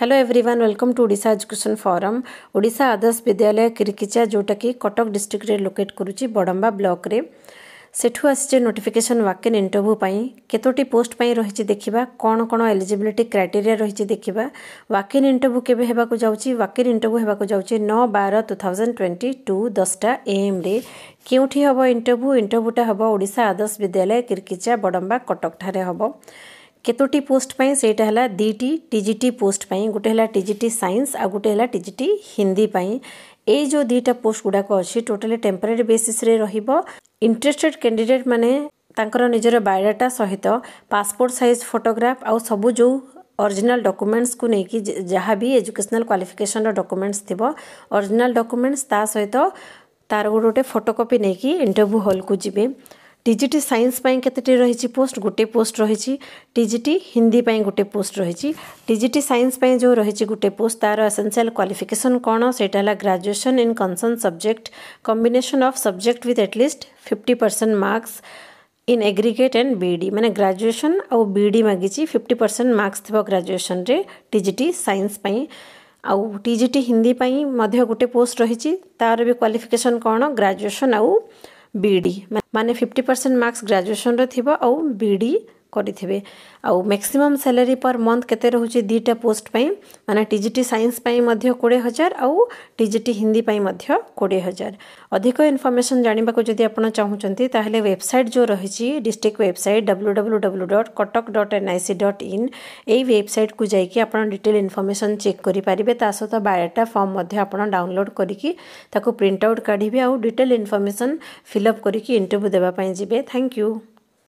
hello everyone welcome to ओडा education forum ओडा आदर्श विद्यालय किरिकिचा जोटा कि कटक डिस्ट्रिक्ट लोकेट करुच्च बड़म्बा ब्लक सेठ आसी नोटिफिकेशन वाकेन इंटरव्यू केतोटी पोस्ट रही देखा कौन कौन एलिजिलिटी क्राइटेरी रही देखा वाकेन इंटरव्यू के जाऊँगी वाकेन इंटरव्यू होगा नौ बार टू थाउजेंड ट्वेंटी टू दसटा एएम क्योंठी हम इंटरव्यू इंटरव्यूटा हम ओडा आदर्श विद्यालय किरकिचा बड़म्बा कटक ठारे हम କେତୋଟି ପୋଷ୍ଟ ପାଇଁ ସେଇଟା ହେଲା ଦୁଇଟି ଟି ଜି ଟି ପୋଷ୍ଟ ପାଇଁ ଗୋଟେ ହେଲା ଟି ଜି ଟି ସାଇନ୍ସ ଆଉ ଗୋଟେ ହେଲା ଟି ଜି ଟି ହିନ୍ଦୀ ପାଇଁ ଏଇ ଯେଉଁ ଦୁଇଟା ପୋଷ୍ଟ ଗୁଡ଼ାକ ଅଛି ଟୋଟାଲି ଟେମ୍ପରାରୀ ବେସିସ୍ରେ ରହିବ ଇଣ୍ଟରେଷ୍ଟେଡ୍ କ୍ୟାଣ୍ଡିଡେଟ୍ ମାନେ ତାଙ୍କର ନିଜର ବାୟୋଡାଟା ସହିତ ପାସପୋର୍ଟ ସାଇଜ୍ ଫଟୋଗ୍ରାଫ ଆଉ ସବୁ ଯେଉଁ ଅରିଜିନାଲ ଡକୁମେଣ୍ଟସକୁ ନେଇକି ଯାହା ବି ଏଜୁକେସନାଲ କ୍ୱାଲିଫିକେସନର ଡକୁମେଣ୍ଟସ ଥିବ ଅରିଜିନାଲ ଡକୁମେଣ୍ଟସ ତା ସହିତ ତାର ଗୋଟେ ଗୋଟେ ଫଟୋକପି ନେଇକି ଇଣ୍ଟରଭ୍ୟୁ ହଲ୍କୁ ଯିବେ টিজিটি সাইন্স পাই কতটি রয়েছে পোস্ট গোটে পোস্ট রয়েছে টিজিটি হিন্দি পাই গোটে পোস্ট রয়েছে টিজিটি সাইন্স পাই যে রয়েছে গোটে পোস্ট তার এসেনসিয়াল কোয়ালিফিকেসন কোণ সেটা হল graduation in concern subject combination of subject with at least fifty percent marks in aggregate and BEd मैंने ग्राजुएसन आउ बीडी मागिची फिफ्टी परसेंट मार्क्स थी ग्राजुएसन टीजीटी सैंस आउ टीजीटी हिंदी गोटे पोस्ट रही तार भी क्वालिफिकेसन कौन ग्राजुएसन आउ ବିଡ଼ି ମାନେ ଫିଫ୍ଟି ପରସେଣ୍ଟ ମାର୍କସ୍ ଗ୍ରାଜୁଏସନ୍ରେ ଥିବ ଆଉ ବିଡ଼ି କରିଥିବେ ଆଉ ମ୍ୟାକ୍ସିମମ୍ ସାଲାରୀ ପର୍ ମନ୍ଥ କେତେ ରହୁଛି ଦୁଇଟା ପୋଷ୍ଟ ପାଇଁ ମାନେ ଟି ଜି ଟି ସାଇନ୍ସ ପାଇଁ ମଧ୍ୟ କୋଡ଼ିଏ ହଜାର ଆଉ ଟି ଜି ଟି ହିନ୍ଦୀ ପାଇଁ ମଧ୍ୟ କୋଡ଼ିଏ ହଜାର ଅଧିକ ଇନଫର୍ମେସନ୍ ଜାଣିବାକୁ ଯଦି ଆପଣ ଚାହୁଁଛନ୍ତି ତାହେଲେ ୱେବସାଇଟ୍ ଯେଉଁ ରହିଛି district website W W W dot Cuttack dot N I C dot in ଏଇ ୱେବସାଇଟ୍କୁ ଯାଇକି ଆପଣ ଡିଟେଲ୍ ଇନଫର୍ମେସନ୍ ଚେକ୍ କରିପାରିବେ ତା ସହିତ ବାୟୋଡାଟା ଫର୍ମ ମଧ୍ୟ ଆପଣ ଡାଉନଲୋଡ଼୍ କରିକି ତାକୁ ପ୍ରିଣ୍ଟ ଆଉଟ୍ କାଢ଼ିବେ ଆଉ ଡିଟେଲ୍ ଇନଫର୍ମେସନ୍ ଫିଲ୍ଅପ୍ କରିକି ଇଣ୍ଟରଭ୍ୟୁ ଦେବା ପାଇଁ ଯିବେ ଥ୍ୟାଙ୍କ ୟୁ